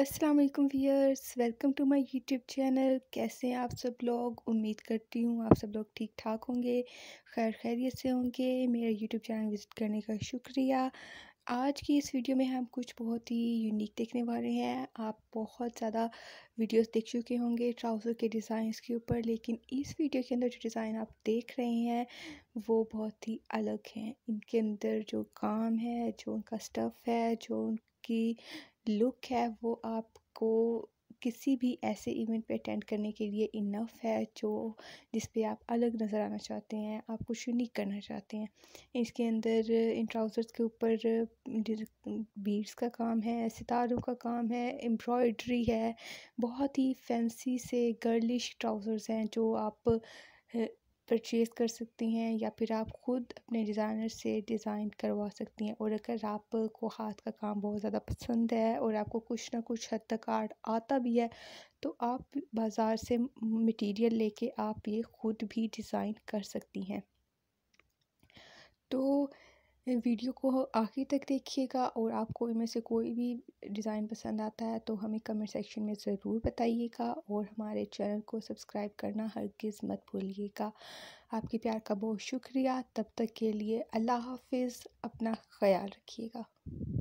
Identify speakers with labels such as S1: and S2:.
S1: अस्सलाम वालेकुम viewers welcome to my YouTube channel कैसे हैं आप सब लोग उम्मीद करती हूँ आप सब लोग ठीक ठाक होंगे खैर खैरियत से होंगे मेरा यूट्यूब चैनल विज़िट करने का शुक्रिया आज की इस वीडियो में हम कुछ बहुत ही यूनिक देखने वाले हैं आप बहुत ज़्यादा वीडियोस देख चुके होंगे ट्राउज़र के डिज़ाइंस के ऊपर लेकिन इस वीडियो के अंदर जो डिज़ाइन आप देख रहे हैं वो बहुत ही अलग हैं इनके अंदर जो काम है जो उनका स्टफ़ है जो उनकी लुक है वो आपको किसी भी ऐसे इवेंट पे अटेंड करने के लिए इनफ है जो जिस पे आप अलग नज़र आना चाहते हैं आप कुछ यूनिक करना चाहते हैं इसके अंदर इन ट्राउज़र्स के ऊपर बीड्स का काम है सितारों का काम है एम्ब्रॉयड्री है बहुत ही फैंसी से गर्लिश ट्राउज़र्स हैं जो आप परचेज़ कर सकती हैं या फिर आप ख़ुद अपने डिज़ाइनर से डिज़ाइन करवा सकती हैं और अगर आपको हाथ का काम बहुत ज़्यादा पसंद है और आपको कुछ ना कुछ हद तक आर्ट आता भी है तो आप बाज़ार से मटेरियल लेके आप ये ख़ुद भी डिज़ाइन कर सकती हैं तो वीडियो को आखिर तक देखिएगा और आपको इनमें से कोई भी डिज़ाइन पसंद आता है तो हमें कमेंट सेक्शन में ज़रूर बताइएगा और हमारे चैनल को सब्सक्राइब करना हर किस मत भूलिएगा आपके प्यार का बहुत शुक्रिया तब तक के लिए अल्लाह हाफिज़ अपना ख्याल रखिएगा